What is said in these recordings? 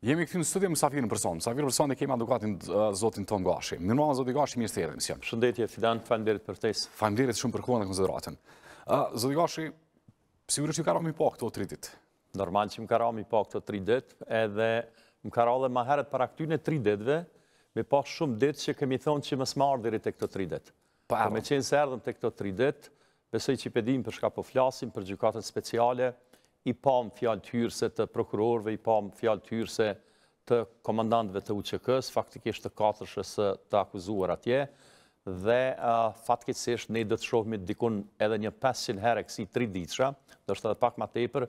Jemi këtë në studiëm Safirën Përson. Safirën Përson dhe kemi dukatin uh, zotin ton Gashi. Në nëmë zotin Gashi, mirë së të edhe mësion. Shëndetje, Fidan, fanëderit për tesë. Fanëderit shumë për kuën dhe konzideratën. Uh, zotin Gashi, sigurisht që më karo mi po këto tri dit? Normal që më karo mi po këto tri dit, edhe më karo dhe herët para këtyne 3 ditëve, me po shumë ditë që kemi thonë që më smarë dhiri të këto tri dit. Me qenë se erdhëm të këto tri dit, besoj që pedim për shka po flasim, për gjukatët speciale, i pam fjallë të hyrëse të prokurorve, i pam fjallë të hyrëse të komandantëve të UQK-s, faktikisht të katërshës të akuzuar atje, dhe fatkecësht ne dhe të shohëmi dikun edhe një 500 herë e kësi 3 ditësha, dhe është edhe pak ma tepër,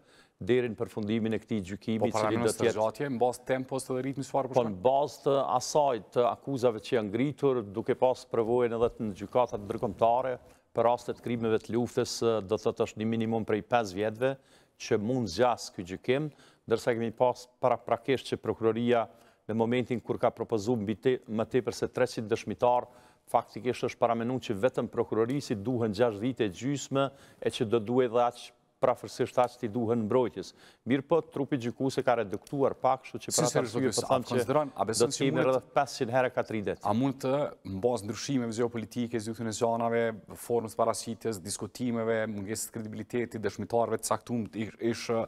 derin për fundimin e këti gjukimi që di dhe tjetë. Po paranës të gjatje, në bazë tempos të dhe ritmi së farë përshme? Po në bazë të asaj të akuzave që janë ngritur, duke pas përvojnë edhe të në gjukatat bërkomtare, për rastet krimeve të luftës, dhe të të është një minimum prej 5 vjetëve, që mund zjasë këtë gjykim, dërsa kemi pas para prakesh që prokuroria në momentin kur ka propozu më te përse 300 dëshmitar, faktikisht është paramenu që vetëm prokurorisi duhen 6 dhite gjysme e që do duhe dhe aqë pra atë që ti duhen në brojtjes. Mirë për po, trupi gjyku se ka reduktuar pak, shu që pra të rështu e për thamë që do të qime rëdhë 500 herë ka 30. A mund të në bazë ndryshime vizio politike, zhjo të nëzionave, formës parasitjes, diskutimeve, mungesit kredibiliteti, dëshmitarve të saktum të ishë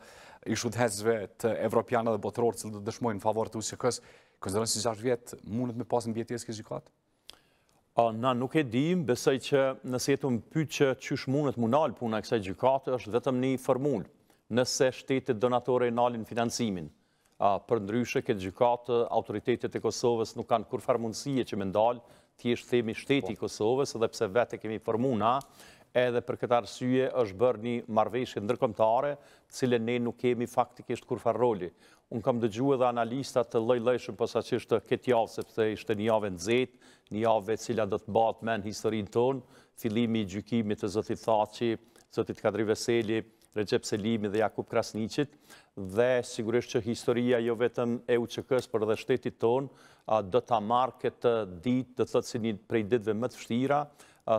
ishë udhezve të evropianë dhe botërorë cilë dëshmojnë në favor të usikës, kësë dërën si 6 vjetë mundët me pasë në A na nuk e dim, besaj që nëse jetu më pyqë që që shmunët më nalë puna kësaj gjukatë, është vetëm një formullë nëse shtetit donatore nalin financimin. Për ndryshe, këtë gjukatë, autoritetet e Kosovës nuk kanë kur mundësie që me ndalë, ti është themi shteti i Kosovës, edhe pse vete kemi formuna, edhe për këtë arsye është bërë një marveshë ndërkomtare, cilë ne nuk kemi faktikisht kur roli. Unë kam dëgju edhe analistat të lojlejshën posa që ishte këtë javë, sepse ishte një javë në zetë, njave cila do të batë me në historinë tonë, filimi i gjykimit të Zotit Thaci, Zotit Kadri Veseli, Recep Selimi dhe Jakub Krasnicit, dhe sigurisht që historia jo vetëm e uqëkës për dhe shtetit tonë, do të marrë këtë ditë, do të thëtë si një prej ditëve më të fështira,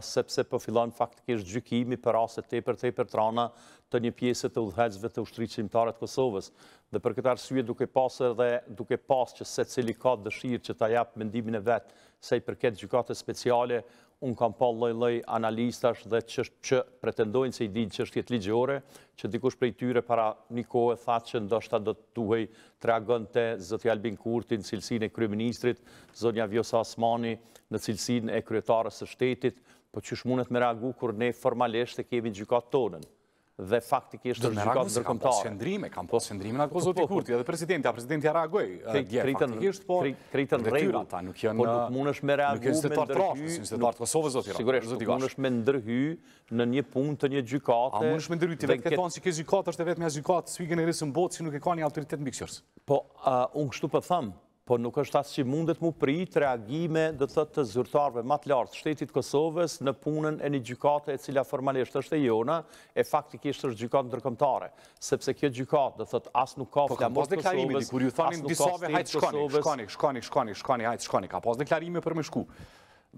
sepse po fillon faktikisht gjykimi për aset të e për të e për trana të një pjesët të udhëhecve të ushtricimtare të Kosovës. Dhe për këtë arsye duke pasë dhe duke pasë që se cili ka dëshirë që ta japë mendimin e vetë se i përket gjykate speciale, unë kam pa loj-loj analistash dhe që pretendojnë se i dinë që është jetë ligjore, që dikush prej tyre para një kohë e thatë që ndoshta do të duhej të reagën të Zotja Jalbin Kurti në cilësin e kryeministrit, zonja Vjosa Asmani në cilësin e kryetarës së shtetit, po që shmunet me ragu kur ne formalisht e kemi gjykat tonën dhe faktikisht është në gjykat dërkomtare. Kam posë qëndrimin a këpozoti kurti, edhe presidenti, a presidenti a ragoj, dhe faktikisht, po dhe tyra nuk jënë... Po nuk mund është me ragu me ndërhy... Nuk jënë të partë prashtë, nuk jënë mund është me ndërhy në një punë të një gjykate. A mund është me ndërhy të vetë këtonë, si kësë gjykatë është të vetë me a gjykatë, s'vigë në rrisë në botë, që nuk e ka një autoritet në bikë Po, unë kështu pë po thamë, po nuk është asë që mundet mu prit reagime dhe të të zyrtarve matë lartë shtetit Kosovës në punën e një gjykate e cila formalisht është e jona, e faktikisht është gjykate ndërkomtare, sepse kjo gjykate dhe thëtë asë nuk ka po, flamos Kosovës, asë nuk ka shtetit Kosovës. Shkoni, shkoni, shkoni, shkoni, shkoni, hajtë shkoni, ka pos deklarime për me shku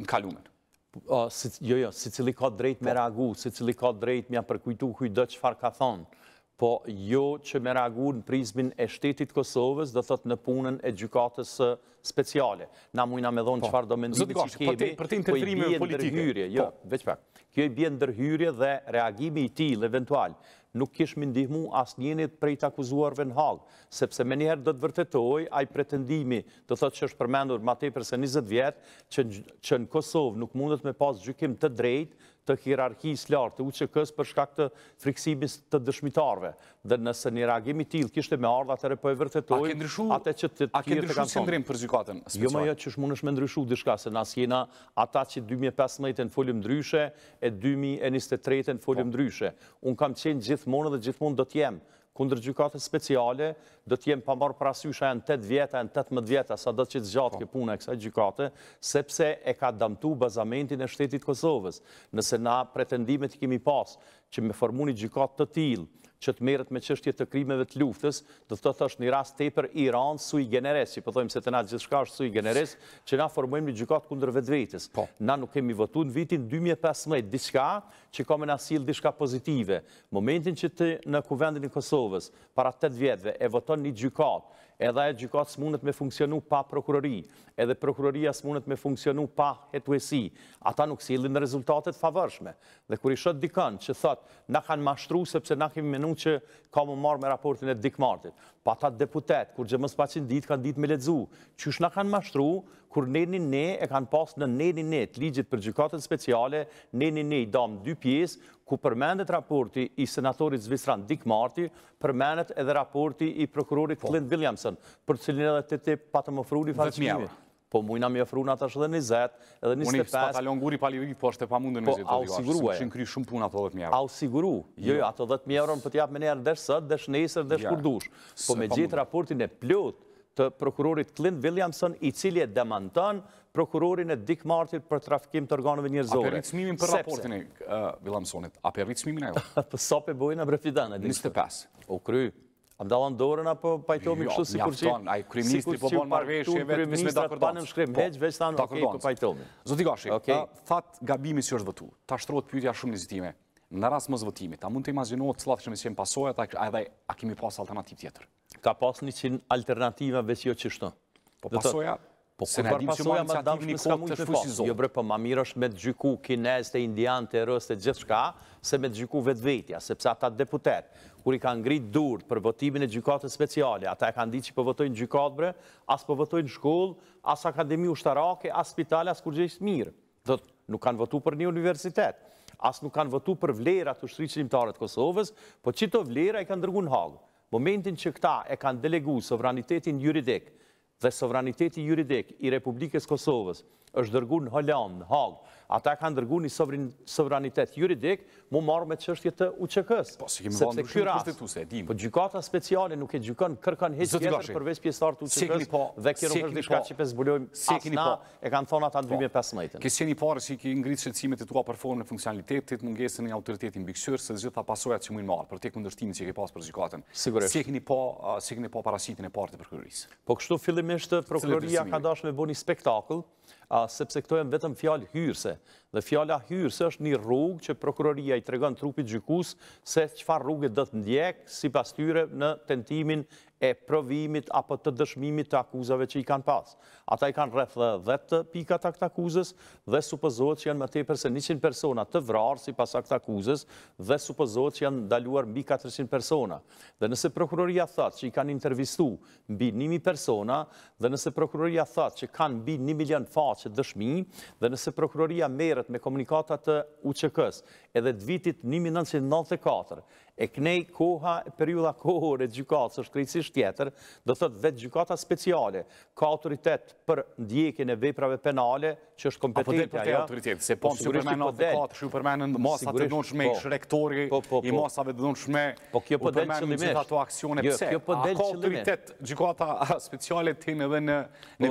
në kalumen. Po, jo, jo, si cili ka drejt me po. ragu, si cili ka drejt me janë përkujtu kujdo që farë ka thonë, po jo që me reagu në prizmin e shtetit Kosovës, dhe thëtë në punën e gjykatës speciale. Na mujna me dhonë qëfar po, do mendimi që kemi, për ti po interfrimi politike. Jo, po. veç pak. Kjo i bje ndërhyrje dhe reagimi i tilë eventual. Nuk kishë ndihmu asë njenit prej të akuzuarve në halë, sepse me njerë dhe të vërtetoj, a i pretendimi të thëtë që është përmendur ma te përse 20 vjetë, që në Kosovë nuk mundet me pasë gjykim të drejtë, të hirarki së lartë, të uqë s për shkak të friksimis të dëshmitarve. Dhe nëse një reagimi tilë, kishtë me ardhë atëre po e vërtetoj, atë që të të të kanë tonë. A ke ndryshu së për zykatën? Jo më jo që shmonë është me ndryshu dishka, se nas jena ata që 2015 e në folim ndryshe, e 2023 e në folim po. ndryshe. Unë kam qenë gjithmonë dhe gjithmonë do t'jemë kundër gjykatës speciale, dhëtë jenë pëmbarë prasysha e në 8 vjeta, e në 18 vjeta, sa dhëtë që të gjatë kë po. punë e kësa gjykatë, sepse e ka damtu bazamentin e shtetit Kosovës. Nëse na pretendimet i kemi pasë, që me formu një të til, që të meret me qështje të krimeve të luftës, dhe të thë është një rast të e për Iran sui generes, që përdojmë po se të na gjithë shka është sui generes, që na formuemi gjykat kundër vetë vetës. Po. Na nuk kemi votu në vitin 2015, diska që ka me nësil diska pozitive. Momentin që të në kuvendin i Kosovës, para 8 vjetëve, e voton një gjykat, edhe e gjykatës mundet me funksionu pa prokurori, edhe prokuroria së mundet me funksionu pa hetuesi, ata nuk si ilin rezultatet favërshme. Dhe kur i shëtë dikën që thotë, na kanë mashtru sepse na kemi menu që ka më marrë me raportin e dikmartit ta deputet, kur gjë mësë pacin dit, kanë dit me ledzu. Qysh në kanë mashtru, kur një ne e kanë pas në një ne të ligjit për gjykatën speciale, një ne i damë dy pjesë, ku përmendet raporti i senatorit Zvisran Dik Marti, përmendet edhe raporti i prokurorit po. Clint Williamson, për cilin edhe të të patë më fru një faqimimi po mujna mi ofru në ata shë dhe 20, edhe 25. Unë i s'pa talon guri pali rikë, po është e pa mundë në 20, po au siguru e. shumë pun ato 10.000 euro. Au siguru, jo, jo, jo. ato 10.000 euro në pëtjap me njerë desh sët, desh nesër, desh kur dush. Po me gjithë raportin e pljot të prokurorit Clint Williamson, i cilje demantën prokurorin e Dick Martin për trafikim të organove njërzore. për smimin për raportin e Williamsonit, aperit smimin e jo? Po sope bojnë e brefidane. 25. U kry. A më dalan dorën, apo pajtojmë i jo, kështu si kur që... A i kryministri po bon marvesh e vetë, mis me da përdojnë. në më shkrim, po, veç, veç ta okej, po pajtojmë. Zoti Gashi, ta fatë gabimi si është vëtu, ta shtrot pyytja shumë në në rrasë më zvëtimi, ta mund të imazinohet cëllat që me qenë pasoja, ta edhe a kemi pas alternativ tjetër? Ka pas një qenë alternativa veç jo qështë Po pasoja, Po kërë barë pasoja më damë një kohë të shfusizohet. Jo bre, po ma mirë është me të gjyku kines të indianë të rës të gjithë shka, se me të gjyku vetë vetja, sepse ata deputet, kur i kanë ngritë durët për votimin e gjykatës speciale, ata e kanë ditë që përvëtojnë po gjykatë bre, asë përvëtojnë po shkollë, asë akademi ushtarake, asë spitale, asë kur gjithë mirë. Dhe nuk kanë votu për një universitet, asë nuk kanë votu për vlera të ushtri qëlimtare të Kosovës, po qito vlera e kanë dërgun hagë. Momentin që këta e kanë delegu sovranitetin juridikë dhe sovraniteti juridik i Republikës Kosovës është dërgu në Holland, në Hague, ata kanë dërgu një sovranitet juridik, mu marrë me qështje të uqëkës. Po, si kemi vanë në shumë kështetuse, dim. Po, gjukata speciale nuk e gjukën, kërkan heqë jetër përveç pjesëtar të uqk po, dhe kjerë nuk është dikka po, që pe zbulojmë, asna po. e kanë thonë ata në 2015-ën. Kështë qeni parë që i ke ngritë shëtësimet e tua për formë në funksionalitetit, mungesën e autoritetin bëksyrë, sepse këto e vetëm fjalë hyrëse, Dhe fjalla hyrës është një rrugë që prokuroria i tregën trupit gjykus se qëfar rrugët dhe të ndjekë si pas tyre në tentimin e provimit apo të dëshmimit të akuzave që i kanë pas. Ata i kanë rrethë dhe të pikat akt akuzës dhe supëzot që janë më tepër se 100 persona të vrarë si pas akt akuzës dhe supëzot që janë daluar mbi 400 persona. Dhe nëse prokuroria thatë që i kanë intervistu mbi 1.000 persona dhe nëse prokuroria thatë që kanë mbi 1 milion faqë dëshmi dhe nëse prokuroria me komunikatat të UQK-s edhe të vitit 1994, e knej koha e periuda kohër e gjukatës është krejtësisht tjetër, dhe të vetë gjukatat speciale, ka autoritet për ndjekin e veprave penale, që është kompetitja, ja? dhe për të e autoritet, se po, po supermenë po në të katë, që supermenë në masat të dhënë shme, po. rektori i masave të dhënë shme, po kjo për delë që a ka autoritet gjukata speciale të tine dhe në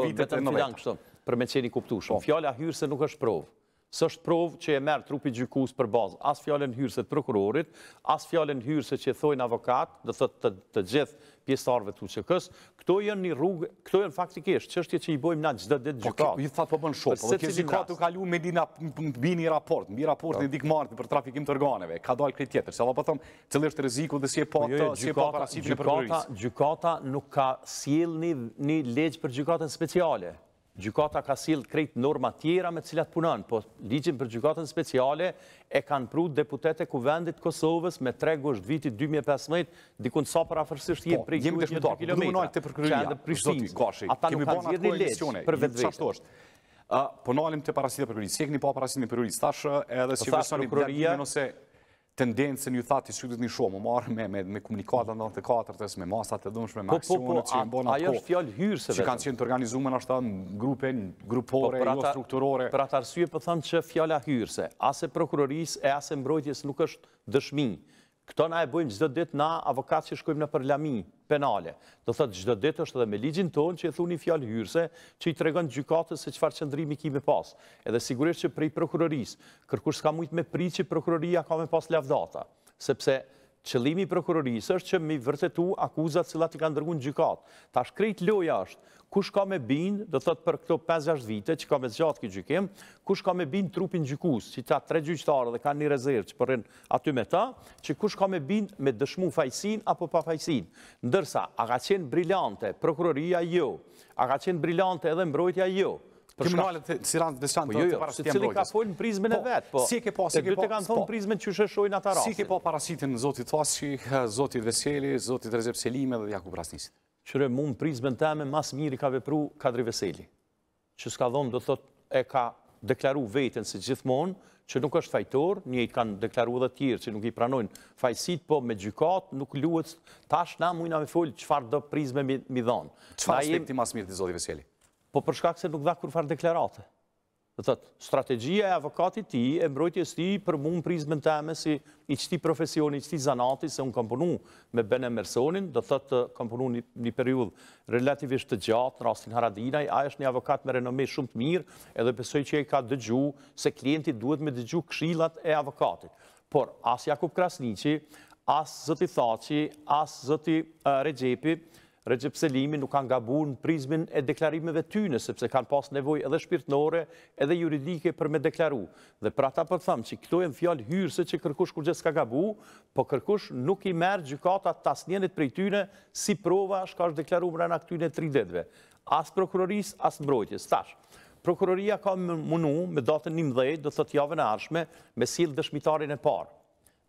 vitet e në vetë? Për me qeni kuptushëm, shumë, fjale hyrë se nuk është provë së është provë që e merë trupi gjykus për bazë. Asë fjallën hyrëse të prokurorit, asë fjallën hyrëse që e thojnë avokat, dhe të të gjithë pjesarve të uqëkës, këto jënë faktikisht, që është që i bojmë na gjithë dhe dhe dhe gjyka. Po, i thatë po bënë shopë, dhe po kjo gjyka të kalu me dina të bini i raport, në bini i raport në po. dikë martë për trafikim të rganeve, ka dalë kretë tjetër, se allo po pëtëm, që lështë reziku dhe si e pata, jo, si e pata rasipi për rëjës. Gjyka nuk ka siel një legjë për gjyka speciale. Gjukata ka sil krejt norma tjera me cilat punën, po ligjin për Gjukatën speciale e kanë prut deputete kuvendit Kosovës me tre gusht vitit 2015, dikun sa për afërsisht po, jetë prej kjojt një të kilometra, që endë prishtinë, ata nuk kanë zirë një leqë për vetë vetë. Po nalim të parasit e përkërinit, si e këni pa parasit e përkërinit, stash eh, edhe po si vështë një nëse tendencën ju thati që këtë një shumë, më me komunikata në të katërtës, me masat të dëmshme, me po, po, aksionët po, që i bonat ko. Ajo është fjallë hyrëseve. Që kanë qenë të organizume në ashtë në grupe, në grupore, jo strukturore. Për atë arsye për thëmë që fjalla hyrëse, ase prokurorisë e ase mbrojtjes nuk është dëshmi. Këto na e bëjmë gjithë dhe ditë na avokatë që shkojmë në përlami penale. Do thëtë gjithë dhe ditë është edhe me ligjin tonë që e thunë i fjallë hyrse, që i tregën gjykatës se qëfar qëndrimi ki me pas. Edhe sigurisht që prej prokurorisë, kërkur s'ka mujtë me pri që prokuroria ka me pas lavdata. Sepse qëlimi prokurorisë është që mi vërtetu akuzat cilat i ka dërgu në gjykatë. Ta shkrejt loja është, kush ka me binë, do thëtë për këto 5-6 vite që ka me zxatë këtë gjykim, kush ka me binë trupin gjykusë, që ta tre gjyqtarë dhe ka një rezervë që përrin aty me ta, që kush ka me binë me dëshmu fajsin apo pa fajsin. Ndërsa, a ka qenë brillante prokuroria jo, a ka qenë brillante edhe mbrojtja jo, Kriminalet si randë veçantë po të jo, jo, parasitë e mbrojtës. Po, Cili ka folë prizmen e vetë, po. Si e ke po, si e po, kanë thonë prizmen që shëshojnë atë rasin. Si ke po parasitin Zotit Tashi, eh, Zotit Veseli, Zotit Rezep Selime dhe Jakub Rasnisit. Qëre, mund prizmen teme, mas miri ka vepru Kadri Veseli. Që s'ka dhonë, do thot, e ka deklaru vetën se gjithmonë, që nuk është fajtor, njëjtë kanë deklaru dhe tjirë, që nuk i pranojnë fajsit, po me gjykat, nuk luët, tash na mujna me folë, qëfar do prizme mi dhonë. Qëfar aspekti mas mirë të Zotit Veseli? po përshkak se nuk dha kur farë deklarate. Dhe tëtë, strategjia e avokatit ti, e mbrojtjes ti, për mund prizmën teme si i qëti profesion, i qëti zanati, se unë komponu me Bene Mersonin, dhe kam komponu një periud relativisht të gjatë, në rastin Haradinaj, a është një avokat me renome shumë të mirë, edhe pësoj që e ka dëgju, se klientit duhet me dëgju kshilat e avokatit. Por, as Jakub Krasnici, as Zëti Thaci, as Zëti eh, Regjepi, regjepselimin nuk kanë në prizmin e deklarimeve tyne, sepse kanë pas nevoj edhe shpirtnore, edhe juridike për me deklaru. Dhe pra ta për thamë që këto e në fjallë hyrëse që kërkush kur gjithë s'ka gabu, po kërkush nuk i merë gjukata tas njenit prej tyne si prova shka ka është deklaru mërën a këtyne e tri dedve. Asë prokuroris, asë mbrojtjes, tash. Prokuroria ka më mënu me datën një mdhej, do të tjave javën e arshme, me silë dëshmitarin e parë.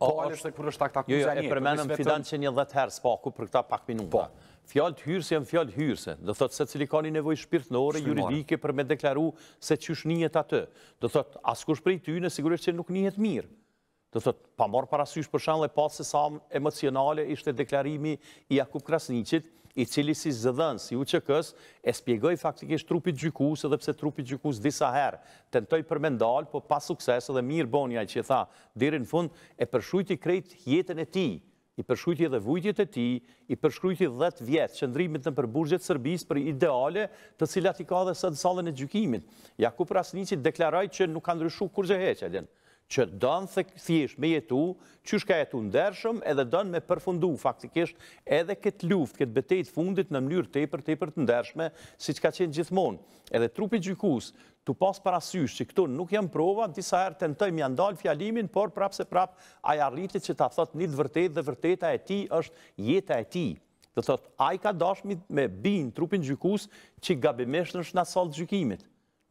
fjallë se kërë është akta kuzja jo, një. Jo, e po përmenëm fidanë që një dhëtë herë, s'paku për këta pak minuta. Po. Fjallë të hyrës jenë fjallë të hyrës, thotë se cili ka një nevoj shpirtënore, juridike për me deklaru se qysh njët atë. Dhe thotë, as kush prej ty në sigurisht që nuk njët mirë. Dhe thotë, pa morë parasysh për shanë dhe pasë se samë emocionale ishte deklarimi i Jakub Krasnicit, i cili si zëdhën, si uqk e spjegoj faktikisht trupit gjykus edhe pse trupit gjykus disa herë. Tentoj për me po pas sukses edhe mirë bonja që tha, dirin fund, e përshujti krejt jetën e ti, i përshkrujti edhe vujtjet e ti, i përshkrujti 10 vjetë qëndrimit në përburgjet sërbis për ideale të cilat i ka dhe sëtë salën e gjykimit. Jakub Rasnici deklaraj që nuk ka ndryshu kur gjëheqe, dhe që donë thjesht me jetu, që shka jetu ndershëm, edhe donë me përfundu faktikisht edhe këtë luft, këtë betejt fundit në mënyrë tepër, tepër të ndershme, si që ka qenë gjithmonë. Edhe trupi gjykus, të pas parasysh që këtu nuk janë prova, disa erë të ndëtëj mjë andalë fjalimin, por prapë se prapë aja rritit që ta thot një dëvërtet dhe vërteta e ti është jeta e ti. Dhe thot, a i ka dashmi me bin trupin gjykus që gabimesh në shnasol gjykimit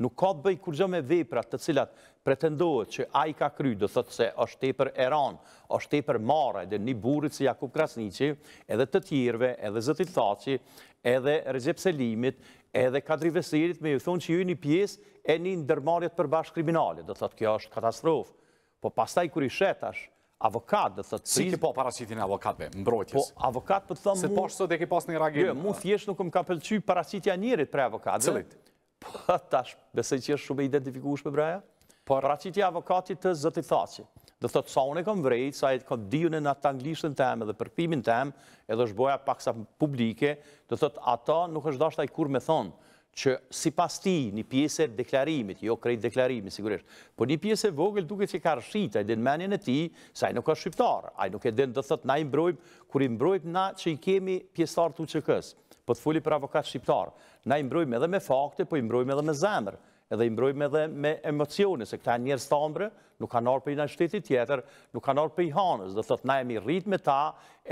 nuk ka të bëj kur me veprat të cilat pretendohet që a i ka kry, do thëtë se është te për Eran, është te për Mara, edhe një burit si Jakub Krasnici, edhe të tjirve, edhe Zëtit Thaci, edhe Rezep Selimit, edhe Kadri Vesirit, me ju thonë që ju një pies e një ndërmarjet për bashkë kriminalit, do thëtë kjo është katastrofë. Po pastaj kër i shetash, avokat, do thëtë... Si ke po parasitin e avokatve, mbrojtjes? Po avokat për po thëmë... Se poshtë sot e ki pas një jo, Mu thjesht nuk më ka pëlqy parasitja njërit pre avokatve. Cëllit? Po, tash, besej që është shumë identifikush me breja? Por, pra ti avokatit të zëti thaci, dhe thëtë sa unë e kom vrejt, sa e të kom dijun e në atë anglishtën temë dhe përpimin temë, edhe është boja paksa publike, dhe thëtë ata nuk është dashtë kur me thonë, që si pas ti një piese deklarimit, jo krejt deklarimit, sigurisht, po një piese vogël duke që ka rëshit, a i din menjen e ti, sa i nuk është shqiptar, a i nuk e din dhe thëtë na i mbrojmë, kur i mbrojmë na që i kemi pjesëtar të uqëkës po të fulli për avokat shqiptar. Na mbrojmë edhe me fakte, po mbrojmë edhe me zemrë, edhe mbrojmë edhe me emocione, se këta njerës të ambre, nuk kanë orë për i në shtetit tjetër, nuk kanë orë për i hanës, dhe thotë, na jemi rritë me ta,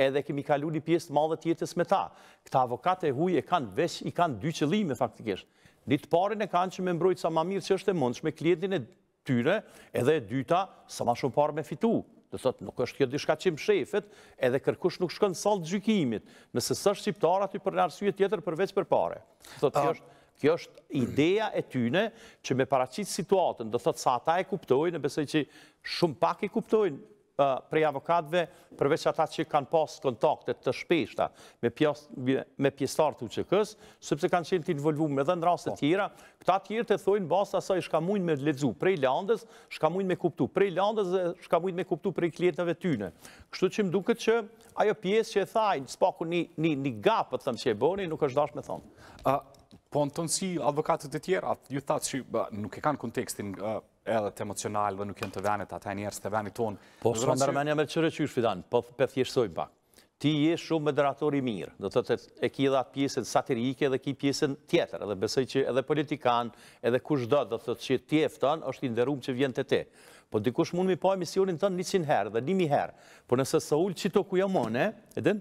edhe kemi kalu një pjesë të madhe tjetës me ta. Këta avokat e huj e kanë veç, i kanë dy qëllime faktikisht. Një të parin e kanë që me mbrojtë sa ma mirë që është e mundshme, klientin e tyre, edhe e dyta, sa ma shumë parë me fitu të thotë nuk është kjo dishka qimë shefet, edhe kërkush nuk shkën salë gjykimit, nëse së është aty për në arsujet tjetër përveç për pare. Të thotë kjo është... Kjo është ideja e tyne që me paracit situatën, dhe thotë sa ta e kuptojnë, e besoj që shumë pak e kuptojnë, prej avokatve, përveç ata që kanë pas kontaktet të shpeshta me pjesëtar të uqëkës, sëpse kanë qenë të involvum edhe në po. të tjera, këta tjirë të thojnë basa asaj shka mujnë me ledzu prej landës, shka mujnë me kuptu prej landës dhe shka mujnë me kuptu prej klientëve tyne. Kështu që më duke që ajo pjesë që e thajnë, s'paku një gapë të them që e boni, nuk është dhash me thonë. Po në tonësi si avokatët e tjera, ju thatë që nuk e kanë kontekstin edhe të emocional dhe nuk jenë të venit ata njerës të venit tonë. Po, së në nërmenja me qërë që fidan, po për thjeshtoj bak, ti je shumë me mirë, dhe të të e ki edhe atë pjesën satirike dhe ki pjesën tjetër, dhe besoj që edhe politikan, edhe kush do të të që tjeftan, është i ndërrum që vjen të te. Po, dikush mund mi po emisionin të në një herë dhe nimi herë, po nëse së ullë që të kujamone, edhe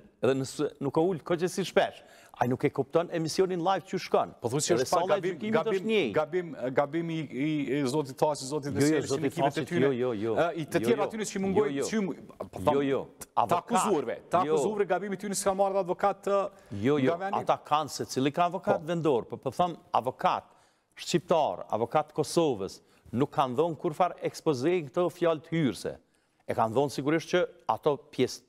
nuk ullë, ko që si shpesh, Ai nuk e kupton emisionin live që shkon. Po thuaj se është pa gabim, gabim, gabim, gabim i, i, i zotit Tasi, zotit Desi, zotit Jo, jo, jo. I të tjerë aty që mungojnë jo, jo. jo, jo. jo. jo, jo. Avokat, të akuzurve. Të akuzurve jo. gabimi ty ka marrë avokat të jo, jo. Ata kanë se cili ka avokat po. vendor, po për po thëmë avokat shqiptar, avokat Kosovës, nuk kanë dhonë kurfar farë ekspozit këto fjallë të hyrëse e kanë dhonë sigurisht që ato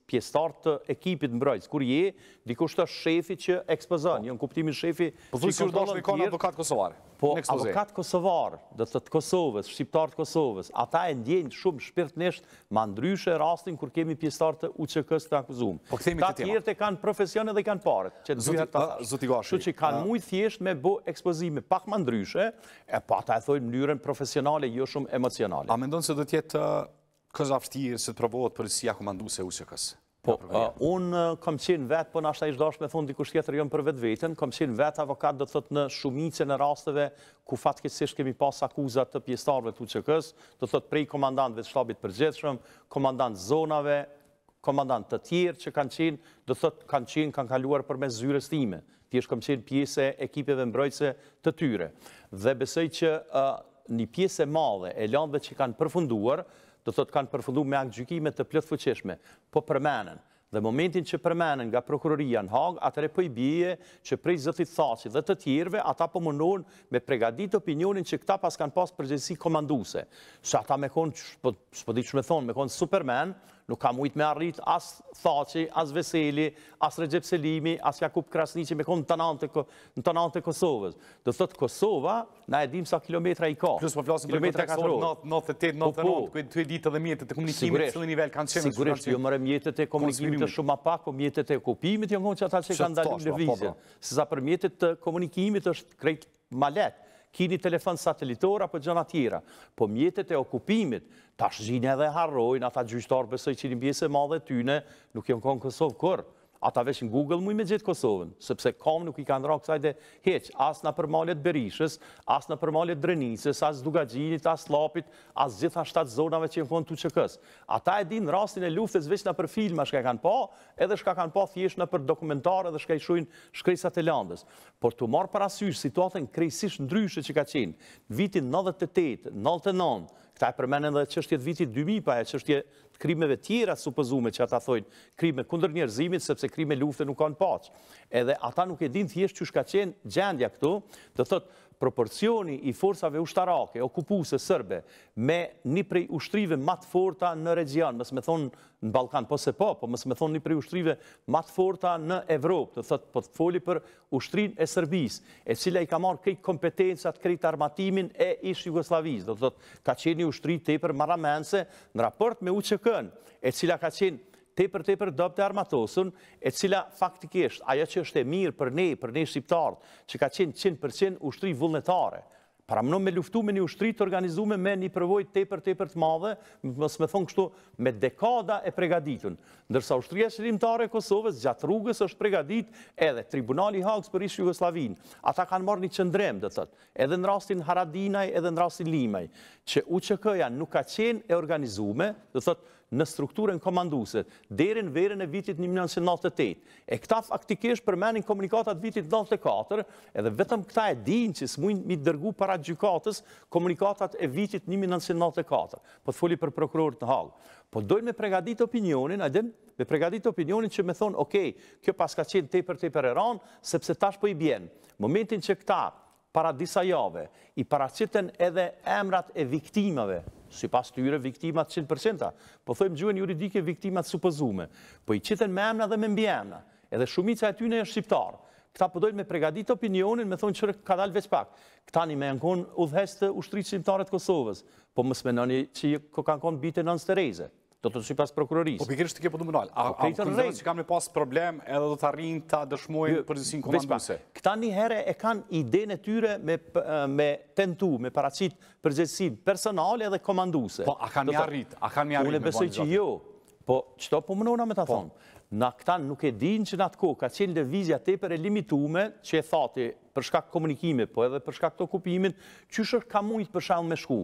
pjestar të ekipit mbrojt, kur je, dikush të shefi që ekspozën, po. një në kuptimin shefi që avokat tjerë, po avokat Kosovar, dhe të të Kosovës, shqiptar të Kosovës, ata e ndjenjë shumë shpirtnesht ma ndryshe rastin kur kemi pjestar të UQK-s të akuzumë. Po ta tjerë të kanë profesionet dhe kanë paret, që të zhjetë të Që që kanë thjesht me pak ndryshe, e pa po ta e profesionale, jo shumë emocionale. A se do kësë afti se të provohet për si akum andu se usë Po, uh, unë uh, kam qenë vetë, po në ashtë a ishtë dashë me thonë dikush tjetër jëmë për vetë vetën, kam qenë vetë avokat dhe të thotë në shumice në rasteve ku fatë kemi pas akuzat të pjestarve të uqëkës, dhe të thotë prej komandantve të shtabit përgjithshëm, komandant zonave, komandant të tjerë që kanë qenë, dhe të kanë qenë kanë kaluar për mes zyres time, pjesh kam qenë pjese ekipeve mbrojtëse të tyre. Dhe besoj që uh, një pjese madhe e landve që kanë përfunduar, do të të kanë përfundu me akt gjykimet të plët fëqeshme, po përmenen, dhe momentin që përmenen nga prokuroria në hagë, po i pëjbije që prej zëthit thasi dhe të tjirve, ata po me pregadit opinionin që këta pas kanë pas përgjësi komanduse. Që ata me konë, po, shpo diqë me thonë, me konë supermen, nuk kam ujtë me arrit as thaci, as veseli, as regjep selimi, as Jakub Krasnici me konë në të nantë Kosovës. Do thëtë Kosova, na e sa kilometra i ka. Plus po flasim për kontekstorë. 98, 99, ku e të ditë dhe mjetët e komunikimit, cëllë nivel kanë qenë. Sigurisht, jo mërë mjetët e komunikimit të shumë apak, po mjetët e kopimit, jo ngonë që që kanë dalim në po, po. Se za për mjetët të komunikimit është krejt malet kini telefon satelitor apo gjëna tjera, po mjetet e okupimit, ta shgjine dhe harrojnë, ata gjyqtarë besoj që një bjese madhe tyne, nuk jënë konë kësovë kërë ata veç në Google mu i me gjithë Kosovën, sepse kam nuk i kanë rakë kësaj dhe heq, as në përmalet Berishës, as në përmalet Drenicës, as Dugagjinit, as Lapit, as gjitha shtatë zonave që jënë konë të që kësë. Ata e din rastin e luftës veç në për filma shka kanë pa, edhe shka kanë pa thjesht në për dokumentare dhe shka i shuin shkrisat e landës. Por të marë parasysh situatën krejsisht ndryshe që ka qenë, vitin 98, 99, Këta e përmenen dhe qështje të vitit 2000, pa e qështje krimeve tjera supëzume që ata thojnë krime kundër njerëzimit, sepse krime lufte nuk kanë paqë. Edhe ata nuk e din thjesht që shka qenë gjendja këtu, të thotë, proporcioni i forcave ushtarake, okupuse sërbe, me një prej ushtrive matë forta në region, mësë me thonë në Balkan, po se po, po mësë me thonë një prej ushtrive matë forta në Evropë, të thëtë po të foli për ushtrin e sërbis, e cila i ka marë këj kompetencat, këj të armatimin e ish Jugoslavis, do të thëtë ka qenë një ushtri të e për maramense në raport me UQK-në, e cila ka qenë tepër tepër dopë të armatosën, e cila faktikisht, ajo që është e mirë për ne, për ne shqiptarët, që ka qenë 100% ushtri vullnetare, pramënon me luftu me një ushtri të organizume me një përvoj tepër tepër të madhe, më së me thonë kështu, me dekada e pregaditun. Ndërsa ushtria shqiptare e Kosovës, gjatë rrugës është pregadit edhe Tribunali Hagës për ishë Jugoslavin, Ata kanë marrë një qëndrem, dhe tëtë, edhe në rastin Haradinaj, edhe në rastin Limaj, që UQK-ja nuk ka qenë e organizume, dhe tëtë, në strukturën komanduse, derin verën e vitit 1998, e këta faktikisht përmenin komunikatat vitit 1994, edhe vetëm këta e din që së mujnë mi dërgu para gjykatës komunikatat e vitit 1994, po të foli për prokurorët në halë. Po dojnë me pregadit opinionin, a dim, me pregadit opinionin që me thonë, okej, kjo pas ka qenë te për te për sepse tash po i bjenë. Momentin që këta, para disa jave, i paracitën edhe emrat e viktimave, si pas të jyre viktimat 100%, po thëjmë gjuhen juridike viktimat supëzume, po i qiten me emna dhe me mbi emna, edhe shumica e ty në e shqiptarë, këta pëdojnë po me pregadit opinionin, me thonë qërë ka dalë veç pak, këta një me në konë udhës të ushtri qimtarët Kosovës, po mësme në që kanë konë bitë në nësë të rejze do të të shqipas prokurorisë. Po për të kje po të a për të që kam me pas problem edhe do të arrinë të dëshmojnë përgjësinë komanduse. Këta një herë e kanë ide në tyre me tentu, me paracit përgjësinë personale edhe komanduse. Po a kanë një arritë, a kanë një arritë. Ule besoj që jo, po qëto po më nëna me të thonë. Na këta nuk e dinë që në atë kohë ka qenë levizja të e për e limitume që e thati përshka komunikime, po edhe përshka këto kupimin, që ka mujtë përshallë me shku.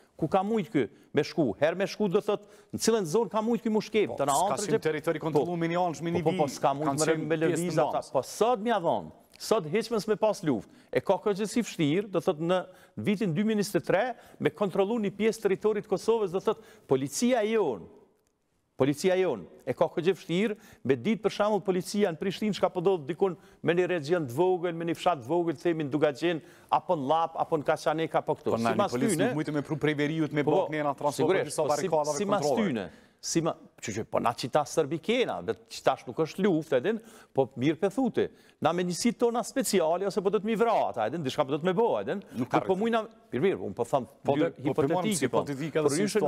ku ka mujtë kë me shku, her me shku dhe thëtë, në cilën zonë ka mujtë kë po, po. po, më shkepë, të në antë rëgjepë. Ska si teritori kontrolu, shmi një vijë, kanë në Po, s'ka mujtë me lëviza, po, sot mja dhonë, sot heqëmës me pas luftë, e ka këgjësi fështirë, dhe thëtë në vitin 2023, me kontrolu një pjesë teritorit Kosovës, dhe thëtë, policia jonë, Policia jonë e ka këgjë fështirë, me ditë për shamull policia në Prishtinë që ka pëdodhë po dikun me një region të vogël, me një fshat të vogël, themin duga gjenë, apo në lapë, apo në kasanek, apo këto. Po, po, si mas tyne... Si mas tyne si më, që që, po na qita sërbi kena, dhe qita nuk është luft, edhin, po mirë për thuti, na me një tona speciali, ose po do të mi vrat, edhin, dishka po të të me bo, edhin, nuk po mujna, për mirë, unë po thamë, po të po hipotetike, po të hipotetike, po rrëshë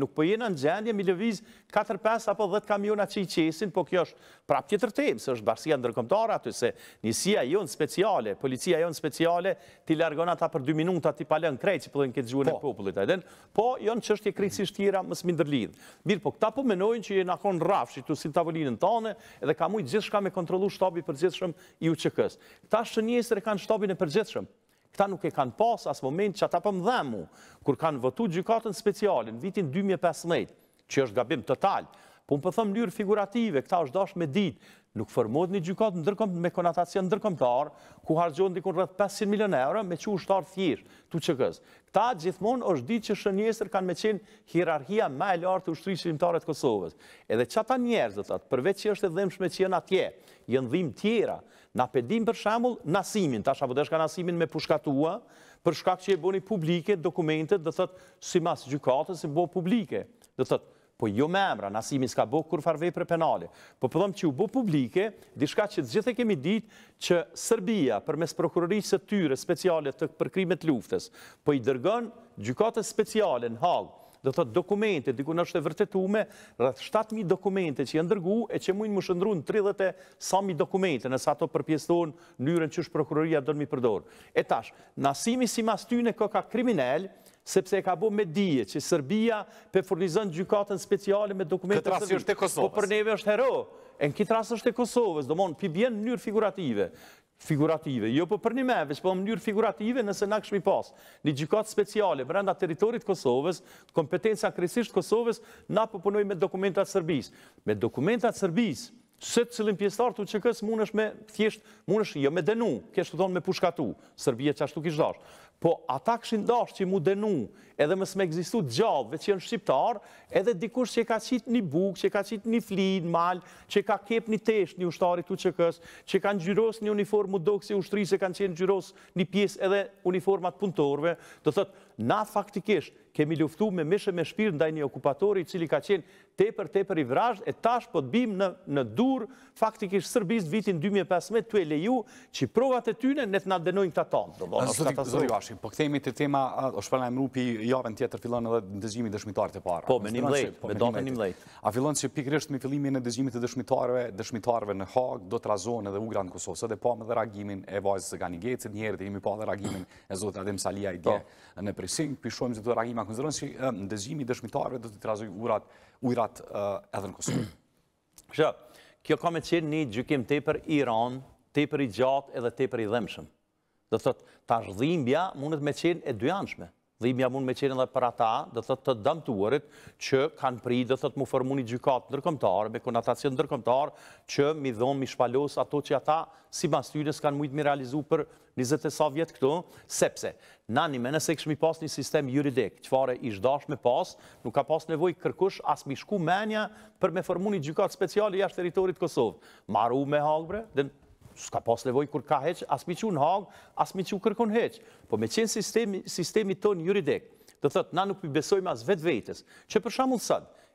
nuk po jena po në gjendje, mi lëviz 4-5 apo 10 kamiona që i qesin, po kjo është prap tjetër temë, se është bashkësia ndërkomtara, aty se njësia jonë speciale, policia jonë speciale, ti largona ta për 2 minuta, ti palen krejtë, po dhe në këtë gjuhën e po. popullit, po jonë që është i krejtësisht tjera, mësë mindërlidhë. Mirë, po ta pëmenojnë po që jenë akon rafshit të si tavolinën anë, edhe ka mujtë gjithë shka me kontrolu shtabi përgjithshëm i UQK-s. Këta njësër e kanë shtabin e përgjithshëm. Këta nuk e kanë pas asë moment që ata pëmë po dhemu, kur kanë vëtu gjykatën specialin, vitin 2015, që është gabim total, po më pëthëm po njërë figurative, këta është dash me ditë, nuk formohet një gjykat me konatacion ndërkomtar, ku hargjohet ndikon rrët 500 milion eurë, me që ushtarë thjirë, të qëkës. Këta gjithmonë është ditë që shënjesër kanë me qenë hirarhia ma e lartë të ushtri qërimtarët Kosovës. Edhe që ata njerë, përveç që është e dhemë që atje, jënë dhimë tjera, na pedim për shambull nasimin, ta shabodeshka po nasimin me pushkatua, për shkak që e boni publike, dokumentet, dhe të si mas gjykatës, si të publike, të të po jo me emra, nasimi s'ka bo kur farvej për penale, po pëllëm po që u bo publike, dishka që të gjithë e kemi ditë që Serbia për mes prokurorisë të tyre specialet të përkrimet luftës, po i dërgën gjykatës speciale në halë, dhe të dokumente, diku në është e vërtetume, rrët 7.000 dokumente që janë ndërgu, e që mujnë më shëndru në 30.000 dokumente, nësa to përpjestohen njërën që shë prokuroria dërmi përdorë. E tash, nasimi si mas tyne këka kriminellë, sepse e ka bu me dije që Serbia për furnizën gjykatën speciale me dokumentet Këtë rasë është e Kosovës. Po për është hero. E në këtë rasë është e Kosovës, do monë, për bjenë njërë figurative. Figurative. Jo po për për po një meve, që për njërë figurative nëse në këshmi pas. Një gjykatë speciale vërënda teritorit Kosovës, kompetencia kresisht Kosovës, na përpunoj po me dokumentat Sërbis, Me dokumentat Sërbis Se të cilin pjestar të që kësë mund është me thjesht, mund është jo me denu, kështë të thonë me pushkatu, Sërbije që ashtu kishtë Po ata këshin dashë që mu denu edhe mësë me egzistu gjallëve që janë shqiptar, edhe dikush që ka qitë një buk, që ka qitë një flin, mal, që ka kep një tesh një ushtarit të që kësë, që kanë gjyros një uniform më doksi ushtri që kanë qenë gjyros një pies edhe uniformat punëtorve, Do thëtë, na faktikisht kemi luftu me mishë me shpirë ndaj një okupatori që li ka qenë tepër, tepër i vrajsh, e tash po të bim në dur faktikisht sërbist vitin 2015 të e leju që provat e tyne në të nadenojnë këta tanë dashim. Po kthehemi te tema, u e në grupi javën tjetër fillon edhe ndëzimi dëshmitarët e para. Po, me 11, po, me një 11. A fillon si pikërisht me fillimin e ndëzimit të dëshmitarëve, dëshmitarëve në hagë, do të razon edhe ugra në Kosovë, edhe pa me dhe reagimin e vajzës Ganigecit, një herë dhe kemi pa dhe reagimin e zotë Adem Salia i po. dje në presim, pishojmë se do reagim akuzon si ndëzimi dëshmitarëve do të trazoj urat ujrat edhe Kosovë. ka një gjykim i i edhe i dhe thëtë tash dhimbja mundet me qenë e dyanshme. Dhimbja mund me qenë edhe për ata dhe thëtë të dëmtuarit që kanë pri dhe thëtë mu formu një gjykat ndërkomtarë, me konatacion ndërkomtarë që mi dhomë, mi shpalos ato që ata si mas ty nësë kanë mujtë mi realizu për sa vjetë këtu, sepse nani me nëse këshmi pas një sistem juridik, qëfare ish dash me pas, nuk ka pas nevoj kërkush as mi shku menja për me formu një gjykatë speciali jashtë teritorit Kosovë. Maru me halbre, dhe s'ka pas levoj kur ka heq, as mi që në hagë, as mi që kërkon heq. Po me qenë sistemi ton juridik, dhe thëtë, na nuk përbesojme as vetë vetës, që për shamull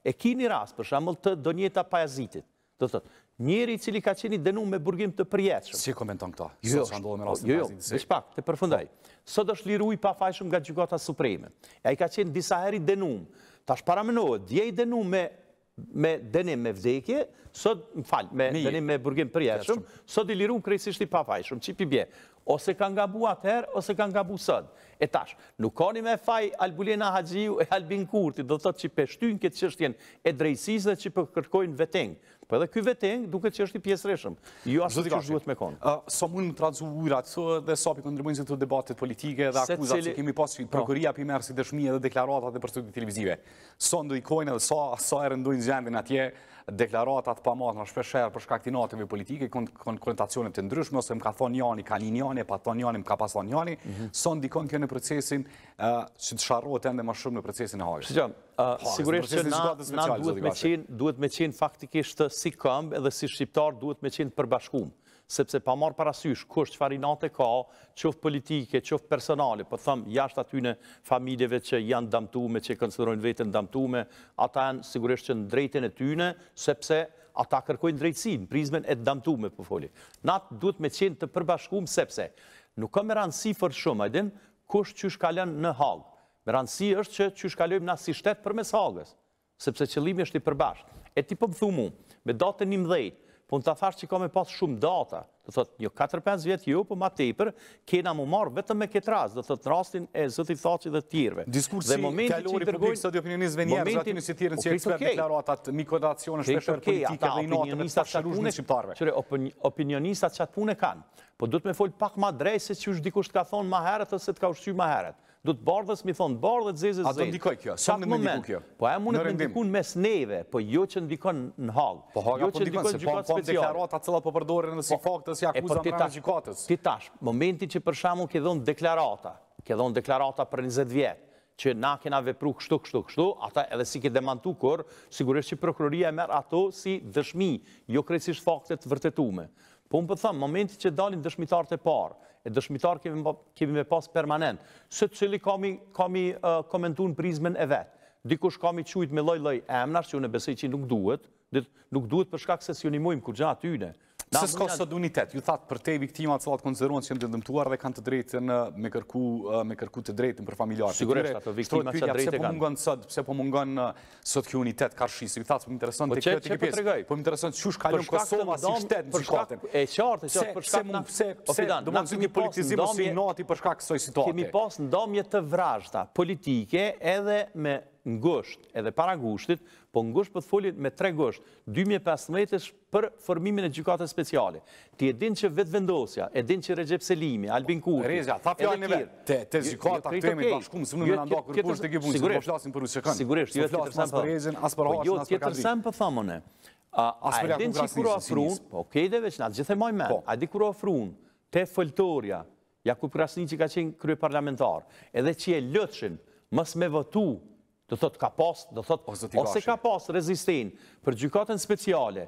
e ki një ras, për të donjeta pajazitit, dhe thëtë, njeri cili ka qeni denu me burgim të përjetëshëm. Si komenton këta? Jo, jo, jo, jo, veç pak, të përfundaj. Sot është liru i pa fajshëm nga gjykota supreme. E a i ka qeni disa heri denu, tash paramenohet, dje i denu me me denim me vdekje, sot, më falj, me denim me burgim për jeshëm, sot i lirum krejsisht i pafajshëm, që i pibje, ose ka nga bu atëherë, ose ka nga bu sëtë. E tash, nuk koni me faj Albulena Hadziu e Albin Kurti, do të të që peshtynë këtë qështjen e drejsisë dhe që përkërkojnë po vetengë. Për po edhe këtë veteng duke që është i pjesëreshëm. Jo asë të është duhet me konë. Sa mund më të radzu ujrat, dhe sa për këndërmojnë të debatit politike dhe akuzat që kemi pasë që i po. prokuria për i mërë si dëshmi edhe deklaratat dhe për të televizive. Sa ndojkojnë edhe sa e rëndojnë zhendin atje, deklaratat pa matë në shpesher për shkaktinatëve politike, konitacionet të ndryshme, ose më ka thonë njani, ka një njani, pa thonë njani, më ka pa thonë njani, mhm. së ndikon kjo në procesin që të sharrot e ndë më shumë në procesin e hajës. Sigurisht që na duhet me qenë faktikisht si këmbë edhe si shqiptar duhet me qenë përbashkumë sepse pa marë parasysh, kush që farinate ka, qëfë politike, qëfë personale, për po thëmë, jashtë aty në familjeve që janë damtume, që konsiderojnë vetën damtume, ata janë sigurisht që në drejten e tyne, sepse ata kërkojnë drejtsin, prizmen e damtume, për po foli. Natë duhet me qenë të përbashkum, sepse nuk ka me ranësi për shumë, a idin, kush që shkallan në halë. Me ranësi është që që shkallojmë nga si shtetë për mes halës, sepse qëllimi është i përbashkë. E ti pëmë po mu, me datë një mdhejtë, po në të thashtë që kam e pas shumë data, dhe thot, një jo, 4-5 vjetë ju, po ma tepër, kena mu marë vetëm me këtë rast, dhe thot, në rastin e zëti thaci dhe tjirve. Diskursi kalori publik, sot i opinionizve njerë, zëti një si tjirën që po, e ekspert deklaratat mikodacion është për politike dhe inatëm e pak shalushme qiptarve. Qëre, opinionistat që atë punë e kanë, po du të me folë pak ma drejse që është dikusht ka thonë ma herët, ose të ka ushqy ma herët du të bardhës mi thonë, bardhët zezës zezës. A të ndikoj kjo, sa më në ndikon kjo? Po e mundet ndikun mes neve, po jo që ndikon në halë. Po haka jo po ndikon se pa në deklaratat cëllat po, po përdojrë në si po, faktës ja po kuzan në në gjikatës. Ti tash, momenti që për ke dhonë deklarata, ke dhonë deklarata për 20 vjetë, që na kena vepru kështu, kështu, kështu, ata edhe si ke demantu kur, sigurisht që prokuroria e merë ato si dëshmi, jo krecisht faktet vërtetume. Po më pëthëm, momenti që dalin dëshmitarët e parë, e dëshmitar kemi me pas permanent. Se të cili kam i komentu në prizmen e vetë. Dikush kam i qujt me loj-loj emnar, që unë e besej që nuk duhet, nuk duhet përshkak se si unimojmë kur gjatë yne. Se s'ka sot unitet, ju thatë për te viktimat cëllat konzeruan që jenë dëndëmtuar dhe kanë të në eh, eh, me kërku të drejtën për familjarë. Sigurisht, ato viktimat që drejtë e kanë. Pse po mungon sot, pse po mungon eh, sot kjo unitet karshisë, ju thatë po, po, po më interesën të kjo të këtë të këtë të këtë të këtë të këtë të këtë të këtë të këtë të këtë të këtë të këtë të këtë të këtë të këtë të këtë të këtë po ngush për të folin me tre gush, 2015-ish për formimin e gjukatës speciale. Ti e din që vetë vendosja, e din që Regep Albin Kurti... Rezja, tha fjallin e te gjukata këtë temi bashkum, së më në më nëndo kërë përsh të gjibunë, së po flasin për usëkën, jo, së po flasin jo, asë për rezin, asë për të asë për kandin. A e din që i kuro afrun, po okej dhe veç, na të gjithë e moj me, po. a e di kuro afrun, te fëltorja, Jakub Krasni ka qenë krye parlamentar, edhe që e lëtshin, mës me votu do thot ka pas, do thot, ose ka pas rezistin për gjykatën speciale,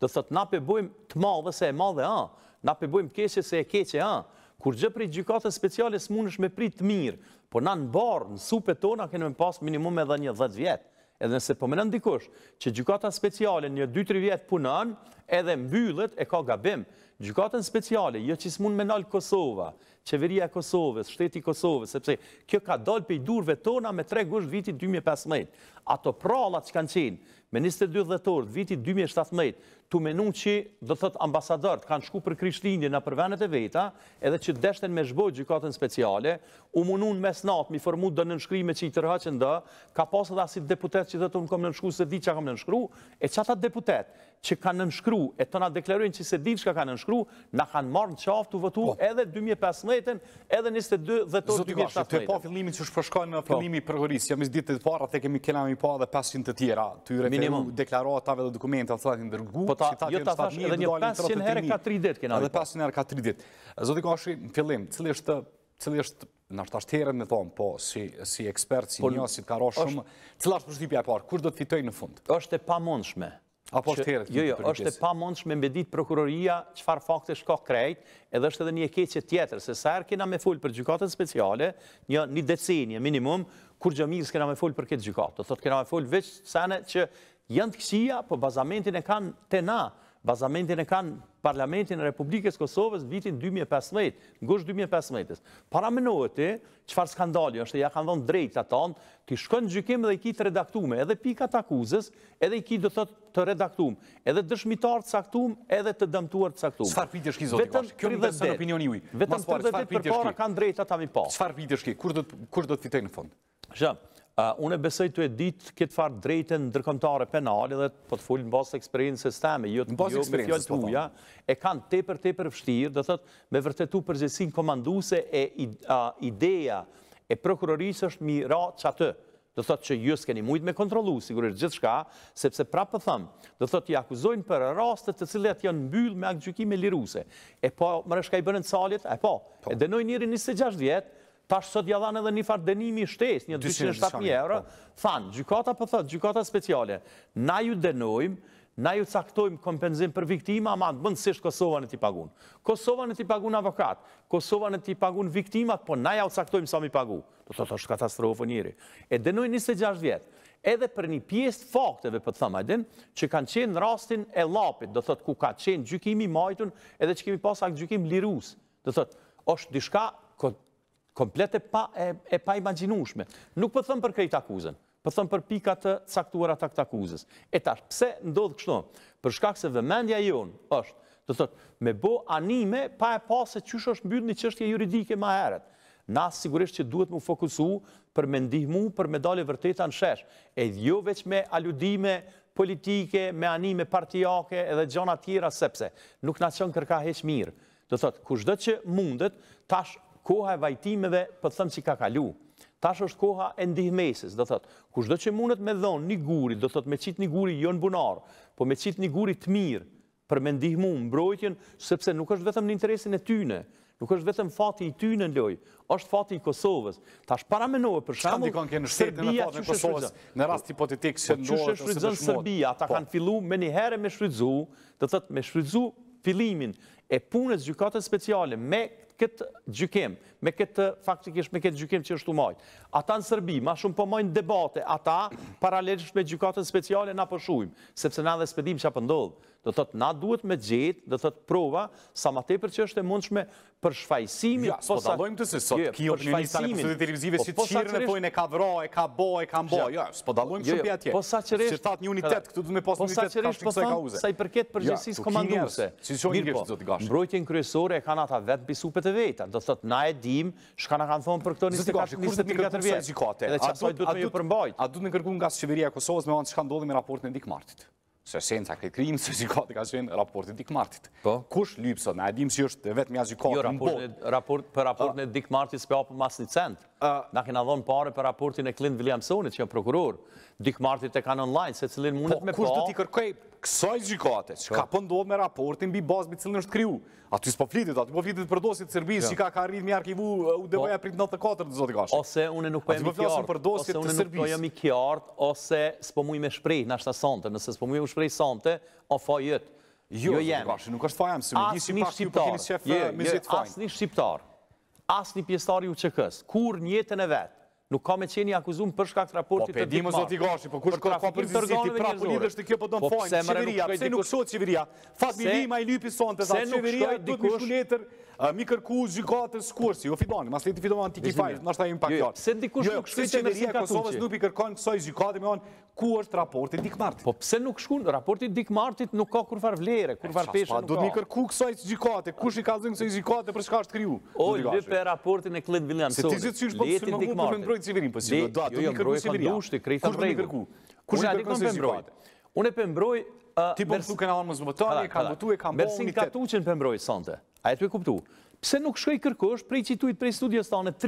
dhe thëtë na përbojmë të madhe se e madhe a, na përbojmë keqe se e keqe a, kur gjë për gjykatës specialis mund është me prit të mirë, por na në barë, në supe tona, kënë me pas minimum edhe një dhëtë vjetë, edhe nëse përmenën po dikush, që gjykata speciale një 2-3 vjetë punën, edhe mbyllët e ka gabim, Gjukatën speciale, jo që s'mun me nalë Kosova, qeveria Kosovës, shteti Kosovës, sepse kjo ka dalë pe i durve tona me 3 gusht vitit 2015. Ato prallat që kanë qenë, me 22 dhëtorët vitit 2017, të menun që dhe thët kanë shku për krishtlinje në përvenet e veta, edhe që deshten me zhboj gjukatën speciale, u munun mes natë mi formu dhe me që i tërhaqen dë, ka pasë dhe asit deputet që dhe të unë kom nënshku se di që kom nënshkru, e që ata deputet, që kanë nëmshkru, e të nga deklarojnë që se ditë kanë nëmshkru, nga kanë marrë në qaftë të vëtu po. edhe 2015, edhe 22 dhe të 2017. Të pa fillimin që shpërshkojnë në po. fillimi përgëris, jam isë ditë të para, të kemi kena mi pa dhe 500 të tjera, të i referu deklaratave dhe dokumente, atë të të ndërgu, po që ta të të të të të të të të të të të të të të të të Në është ashtë herën me thonë, po, si ekspert, si njësit, ka rrë shumë. Cëla është përshdipja e parë? Kur do të fitoj në fund? është e pa Apo është herët? Jo, jo, është e pa mundsh me mbedit prokuroria qëfar fakte shko krejt, edhe është edhe një keqe tjetër, se sajrë kena me full për gjukatët speciale, një decenje minimum, kur gjëmirës kena me full për këtë gjukatë. Të thot kena me full veç sene që janë të kësia, po bazamentin e kanë të na, bazamentin e kanë Parlamentin e Republikës Kosovës vitin 2015, në gushë 2015. Para më e qëfar skandalin, është ja kanë dhënë drejtë të tonë, të shkën në gjykim dhe i kitë redaktume, edhe pikat akuzës, edhe i kitë dhe të redaktume, edhe dëshmitar të saktume, edhe të dëmtuar të saktume. Sfar piti shki, zotë i bashkë, kjo më dhe në opinioni ujë. Vetëm 30 po, për para kanë drejtë të të të të të të Kur të të të të të të të Unë e besoj të e ditë këtë farë drejten në ndërkomtare penale dhe po të të fullë në basë eksperiencë e stemë, jo të jo me fjallë të uja, e kanë tepër tepër te për fështirë, dhe thëtë me vërtetu përgjësin komanduse e ideja e prokurorisë është mi ra që atë, dhe thëtë që ju s'keni mujtë me kontrolu, sigurisht gjithë shka, sepse pra për po thëmë, dhe thëtë i akuzojnë për rastet të cilët janë mbyllë me akgjyki liruse, e po më rëshka i bënë në salit, e po. po, e denoj njëri 26 vjetë, Tash sot jadhan edhe një farë denimi shtes, një 207.000 euro. Po. Thanë, gjykata për po thëtë, gjykata speciale, na ju denojmë, na ju caktojmë kompenzim për viktima, ma në bëndë Kosovën e ti pagunë. Kosovën e ti pagunë avokat, Kosovën e ti pagunë viktimat, po na ju caktojmë sa mi pagu. Do të të është katastrofë njëri. E denoj 26 vjetë, edhe për një pjesë fakteve për po të thëma edin, që kanë qenë në rastin e lapit, do të ku ka qenë gjykimi i majtun, edhe që kemi pasak gjykim lirus. Do të është të komplete pa, e, pa imaginushme. Nuk për po thëmë për krejt akuzën, për po thëmë për pikat të caktuar të të akuzës. E tash, pse ndodhë kështu? Për shkak se vëmendja jonë është, të thëtë, me bo anime pa e pa se qësh është mbytë një qështje juridike ma erët. Na sigurisht që duhet mu fokusu për me ndihmu, për me dole vërteta në shesh. E jo veç me aludime politike, me anime partijake edhe gjona tjera sepse. Nuk na qënë kërka heqë mirë. Do thot, kushtë dhe që mundet, tash koha e vajtimeve për po të thëmë që ka kalu. Tash është koha e ndihmesis, dhe thëtë, kushtë dhe që mundet me dhonë një guri, dhe thëtë me qitë një guri jo në bunar, po me qitë një guri të mirë për me ndihmu më brojtjen, sepse nuk është vetëm në interesin e tyne, nuk është vetëm fati i tyne në loj, është fati i Kosovës. Tash paramenohë për shamu... Shka ndikon kënë shtetën e patën e Kosovës në rast hipotetik që ndohë... Qështë shrydzën Serbia, ata po. kanë fillu me një herë me shrydzu, dhe thëtë me shrydzu filimin e punës gjukatët speciale me këtë gjykem, me këtë faktikisht me këtë gjykem që është të majtë. Ata në Sërbi, ma shumë po majnë debate, ata paralelisht me gjykatën speciale na përshujmë, sepse na dhe spedim që apë Dhe thëtë, na duhet me gjithë, dhe thëtë, prova, sa ma tepër që është e mundshme për shfajsimin. Ja, së të të se sot, jo, kjo për shfajsimin. Kjo për shfajsimin. Kjo për shfajsimin. Kjo për shfajsimin. Kjo për shfajsimin. Po për shfajsimin. Kjo për shfajsimin. Kjo për shfajsimin. Kjo për shfajsimin. Kjo për shfajsimin. Kjo për shfajsimin. Kjo një shfajsimin. Kjo për shfajsimin. Kjo për shfajsimin. Kjo për shfajsimin. Kjo për shfajsimin. Kjo Mbrojtjen kryesore e kanë ata Kjo bisupet e Kjo Do shfajsimin. na e dim, shka për kanë thonë për shfajsimin. Kjo për shfajsimin. Kjo për shfajsimin. Kjo për shfajsimin. Kjo për shfajsimin. Kjo për shfajsimin. Kjo për shfajsimin. Kjo për shfajsimin. me raportin e Kjo se senca këtë krimë se gjikatë ka shenë raportit Dik Martit. Po. Kush lypë sot? Në edhim që është vetë mja gjikatë jo, në bot. Për raportin e Dik Martit s'pe apë mas një cent. Na kena dhonë pare për raportin e Clint Williamsonit që e prokuror. Dik Martit e kanë online, se cilin mundet po, me pa... Kush do t'i kërkojë? kësaj gjikate, që ka pëndod po. po me raportin bi bazë me cilën është kryu, aty s'po flitit, aty po flitit për dosjet servis që ka ka rritë mi arkivu u po. dëvoja prit 94, të zotë i kashë. Ose une nuk po jam i kjartë, ose po jam i kjartë, ose s'po muj me shprej, nashta sante, nëse s'po muj me shprej sante, o fa jëtë. Jo, jo jemi. nuk është fa jam, eh, asë një shqiptar, asë një pjestari u qëkës, kur njëtën e vetë, nuk ka me qeni akuzum për shkak të raportit po, të marë. Po, pe dimë, zoti gashi, për ka për të zizit i prapë, dhe shtë kjo për do në fajnë, qeveria, pëse nuk shodë qeveria, fatë mi i lypi sonë, pëse nuk shodë dikush, mi kërku zhikate së kursi, jo fidoni, mas leti fidoni antiki fajt, nështë ta e impaktat. Se në dikush nuk shkujtë e mersin ka tuqe. Nuk i kërkojnë kësoj soj zhikate, me onë, ku është raportit dik martit. Po, pse nuk shkujnë, raportit dik martit nuk ka kur far vlere, kur far peshe nuk ka. Do të mi kërku kësoj zhikate, kush i ka zhënë kësoj zhikate, për shka është kriju. O, dhe për raportin e kletë vilenë, Kërë e përmbroj, unë Ti bërë të kënë armës mëtari, ka mëtu e ka mëtu e ka mëtu e ka mëtu e ka mëtu e ka mëtu e ka mëtu e ka mëtu e ka mëtu e ka mëtu e ka mëtu e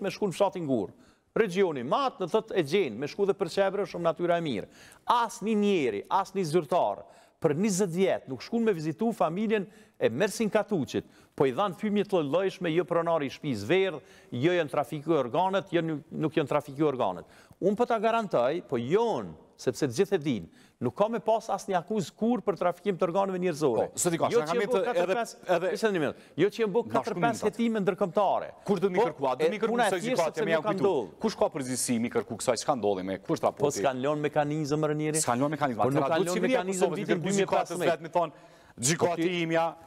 ka mëtu e ka Regioni matë në thët e gjenë, me shku dhe për qebre, shumë natyra e mirë. As një njeri, as një zyrtarë, për 20 zëtë vjetë, nuk shku në me vizitu familjen e Mersin Katuqit, po i dhanë fymi të lëllojshme, jë jo pronari i shpiz verdhë, jë jo jënë trafiku e organet, jë jo nuk jënë trafiku e organet. Unë për po ta garantaj, po jënë sepse të gjithë e dinë, nuk ka me pas asë një akuz kur për trafikim të organëve njërzore. Së të dikash, nga edhe... edhe jo që jem bukë 4-5 jetime ndërkëmtare. Kur të një kërkuat, të mi kërkuat, të një kërkuat, të një kërkuat, të një kërkuat, të një kërkuat, të me? Kush të një kërkuat, s'kan një mekanizëm të një kërkuat, të një kërkuat, të një kërkuat, të një kërkuat, të një kërkuat, një kërkuat, një kërkuat,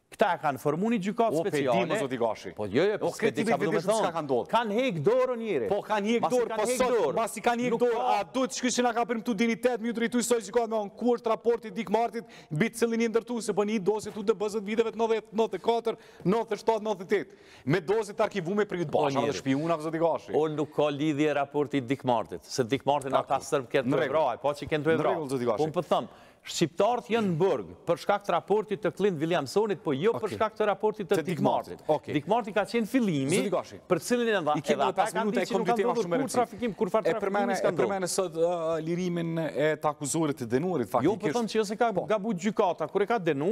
Këta e kanë formu një gjykatë speciale. Po, jo, jo, o, për jo, me vetëm që ka kanë dodhë. Kanë hek dorë njëri. Po, kanë hek dorë, po sot, masi kanë hek dorë. A du të shkyshë nga ka përmë të dinitet, mi ju të rritu i gjykatë me onë, ku është raporti dik martit, bitë cilin i ndërtu, se për po një dosi të të bëzët videve të 94, 97, 98. Me dosi të arkivu me privit po, bashkë. O, një shpihuna, për i gashi. O, nuk ka lidhje raporti dik martit, se dik martit në ta sërbë këtë të Po Shqiptarët jenë në bërgë për shkakt raportit të Clint Williamsonit, po jo për shkak të raportit të Dikmartit. Dikmartit ka qenë filimi për cilin e nda. I kemë dhe 5 minuta e kom të tema shumë e rëndësishme. E përmene sot lirimin e të akuzorit të denurit. Jo për po thonë që ose ka po. gabu gjykata kër e ka denu,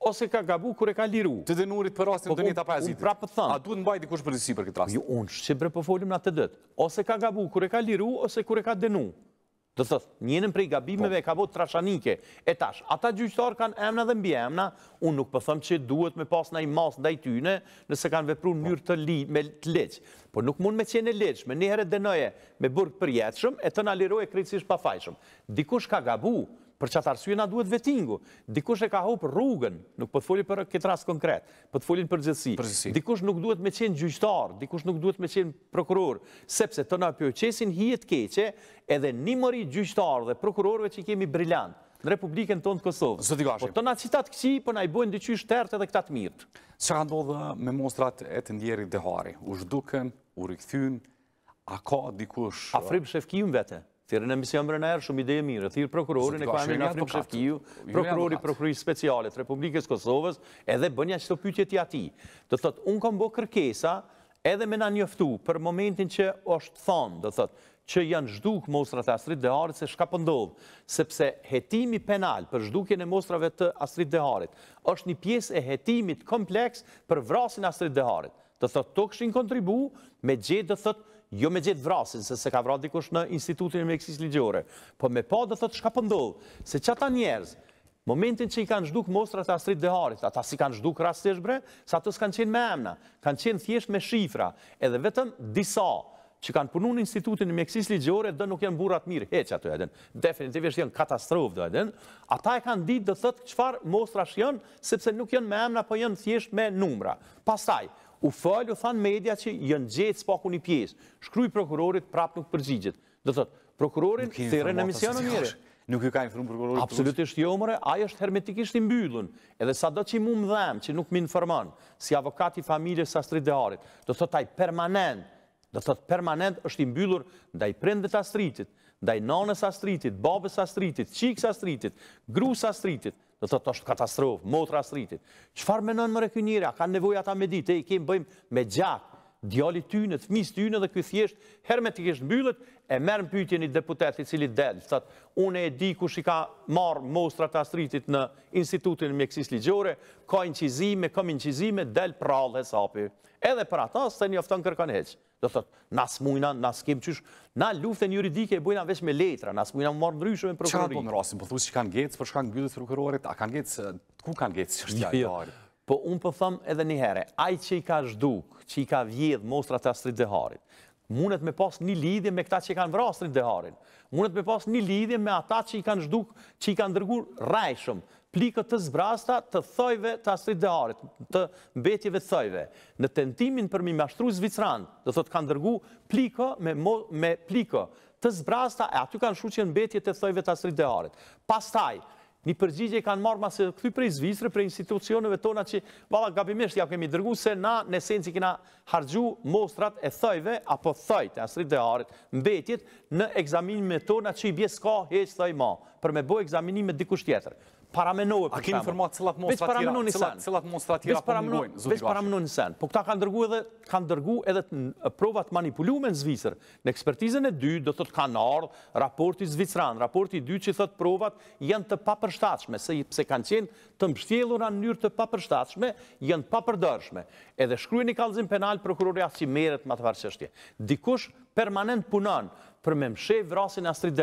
ose ka gabu kër e ka liru. Të denurit për rastin po, të një të prajzitit. A duhet në bajt i kush për disi për këtë rast? Jo, unë që bre po folim në atë dëtë. Ose ka gabu kër e ka liru, ose kër e ka denu. Dhe thëth, njënën prej gabimeve po. ka vot trashanike. E tash, ata gjyqtarë kanë emna dhe mbi emna, unë nuk përthëm po që duhet me pas në i mas ndaj i tyne, nëse kanë vepru në njërë të leqë. Por nuk mund me qenë leqë, me njëherë dënoje, me burë përjetëshëm, e të naliroje aliroje kritësish pa fajshëm. Dikush ka gabu, Për qatë arsye na duhet vetingu. Dikush e ka hopë rrugën, nuk për po të foli për këtë rast konkret, për po të folin për gjithësi. Dikush nuk duhet me qenë gjyqtarë, dikush nuk duhet me qenë prokurorë, sepse të na pjoqesin të keqe edhe një mëri gjyqtarë dhe prokurorëve që i kemi briljantë në Republikën tonë të Kosovë. Zëtë i gashim. Po të na citat këqi, po na i bojnë dyqysh tërtë edhe këtat mirët. Që ka ndodhë me mostrat e të ndjerit dhe hari? U shduken, u rikëthyn, a ka dikush... A frimë shëfkim vete? Thirë në mision më rënerë, shumë ideje mirë. Thirë prokurorin, e kërën e një afrim shëftiju, prokurori prokurori specialet Republikës Kosovës, edhe bënja qëto pyqje të ati. Dë thot, unë kam bo kërkesa, edhe me në njëftu, për momentin që është thonë, dë thot, që janë zhduk mostrat e Astrid Deharit, se shka pëndodhë, po sepse jetimi penal për zhdukjen e mostrave të Astrid Deharit, është një pies e jetimit kompleks për vrasin Astrid Deharit. Dë thotë, to kështë kontribu, me gjithë dë thotë, jo me gjithë vrasin, se se ka vrat dikush në institutin e meksis ligjore, po me pa dhe thëtë shka pëndodhë, po se që ata njerëz, momentin që i kanë zhduk mostrat e dhe Deharit, ata si kanë zhduk rastesh bre, sa tës kanë qenë me emna, kanë qenë thjesht me shifra, edhe vetëm disa që kanë punu në institutin e meksis ligjore, dhe nuk janë burat mirë, heq ato e den, definitivisht janë katastrofë dhe den, ata e kanë ditë dhe thëtë qëfar mostrash janë, sepse nuk janë me emna, po janë thjesht me numra. Pastaj, u falë, u than media që jënë gjithë spaku një pjesë. Shkryj prokurorit prap nuk përgjigjit. Dhe thotë, prokurorin të në misionë në njëre. Nuk ju ka informu prokurorit Absolutisht jo, mëre, aja është hermetikisht i mbyllun. Edhe sa do që i mu më dhemë që nuk mi informan, si avokati i familje sa stridearit, dhe thotë taj permanent, dhe thotë permanent është i mbyllur ndaj i prendve të astritit, ndaj i nanës astritit, babës astritit, qikës astritit, gru astritit, dhe të të është katastrofë, motra sritit. Qëfar me nënë më rekynjira, ka nevoja me ditë, e i kemë bëjmë me gjatë, djali ty në të fmis ty në dhe këtë thjesht hermetikisht në e mërë në pytje një deputetit cili del. Unë e di ku shi ka marë mostrat të astritit në institutin më mjekësisë ligjore, ka inqizime, qizime, ka del dhe sapi. Edhe për ata, së të një ofton kërkan heqë. Dhe thët, nësë mujna, nësë kemë qysh, në luftën juridike e bujna veç me letra, nësë mujna më marë në prokurorit. Qa në po në rrasim, po thusë që kanë gecë, po shkanë gjyllës prokurorit, a kanë gecë, ku kanë gecë, është jo, jo. Po unë po thëmë edhe një herë, aj që i ka zhduk, që i ka vjedh mostra të Astrid Deharit, mundet me pas një lidhje me këta që i kanë vra Astrid Deharin, mundet me pas një lidhje me ata që i kanë zhduk, që i kanë dërgur rajshëm, plikët të zbrasta të thojve të Astrid Deharit, të mbetjeve të thojve. Në tentimin për mi mashtru Zvicran, dhe thot kanë dërgu plikët me plikët të zbrasta, e aty kanë në mbetje të thojve të Astrid Deharit. Pas Një përgjigje i kanë marrë masë këthy prej zvistre, prej institucionëve tona që vala gabimisht ja kemi dërgu se na në esenci kina kena hargju mostrat e thajve, apo thajt e asrit dhe arit, mbetjet në egzaminime tona që i bjeska heç thaj ma, për me bo egzaminime dikush tjetër paramenohë për të temë. A kemi informatë cëllat monstra tira, cëllat monstra tira përmigojnë, zëtë gashë. Vesh paramenohë në sen, po këta kanë dërgu edhe, kanë dërgu edhe provat manipulume në Zvicër. Në ekspertizën e dy, do thotë kanë ardhë, raporti Zvicëran, raporti dy që thotë provat janë të papërshtatshme, se pse kanë qenë të mështjelur në njërë të papërshtatshme, janë papërdërshme. Edhe shkryen i kalzim penal, prokuroria si meret ma të varë Dikush permanent punanë, për me mëshe vrasin e astrit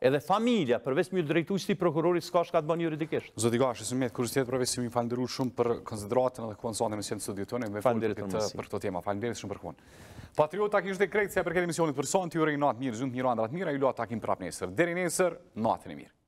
Edhe familja, përves mjë drejtu si prokurorit, s'ka shka të banë juridikisht. Zotë i ga, shesim me të kërës tjetë, përves mjë falndiru shumë për konsideratën dhe konzonën e mësjen të studiut tonë, me falndiru për këto tema, falndiru shumë për këmonë. Patriot, takin shumë të krejtë, se për këtë emisionit për sonë, të jure i natë mirë, zhundë mirë andrat mirë, a ju lua takin prapë nesër. Deri nesër, natën e mirë.